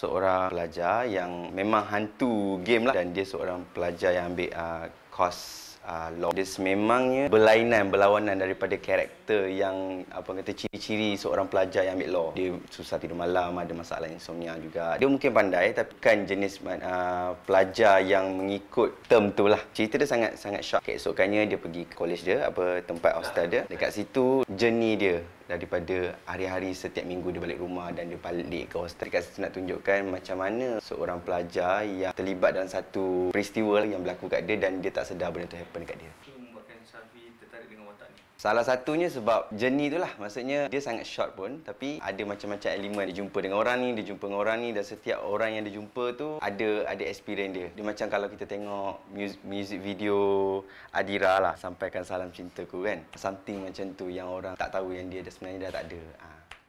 seorang pelajar yang memang hantu game lah dan dia seorang pelajar yang ambil uh, ah, kos uh, ah, law. Dia sememangnya berlainan, berlawanan daripada karakter yang apa kata ciri-ciri seorang pelajar yang ambil law. Dia susah tidur malam, ada masalah insomnia juga. Dia mungkin pandai tapi kan jenis uh, pelajar yang mengikut term tu lah. Cerita dia sangat-sangat syok. Keesokannya dia pergi ke college dia, apa tempat hostel dia. Dekat situ, journey dia daripada hari-hari setiap minggu dia balik rumah dan dia balik ke hostel. Dekat situ nak tunjukkan macam mana seorang pelajar yang terlibat dalam satu peristiwa yang berlaku kat dia dan dia tak sedar benda tu happen kat dia. Safi tertarik dengan watak ni? Salah satunya sebab jenis tu lah. Maksudnya dia sangat short pun. Tapi ada macam-macam elemen. Dia jumpa dengan orang ni, dia jumpa dengan orang ni. Dan setiap orang yang dia jumpa tu ada ada experience dia. Dia macam kalau kita tengok music video Adira lah. Sampaikan salam cintaku kan. Something macam tu yang orang tak tahu yang dia sebenarnya dah tak ada. Ha.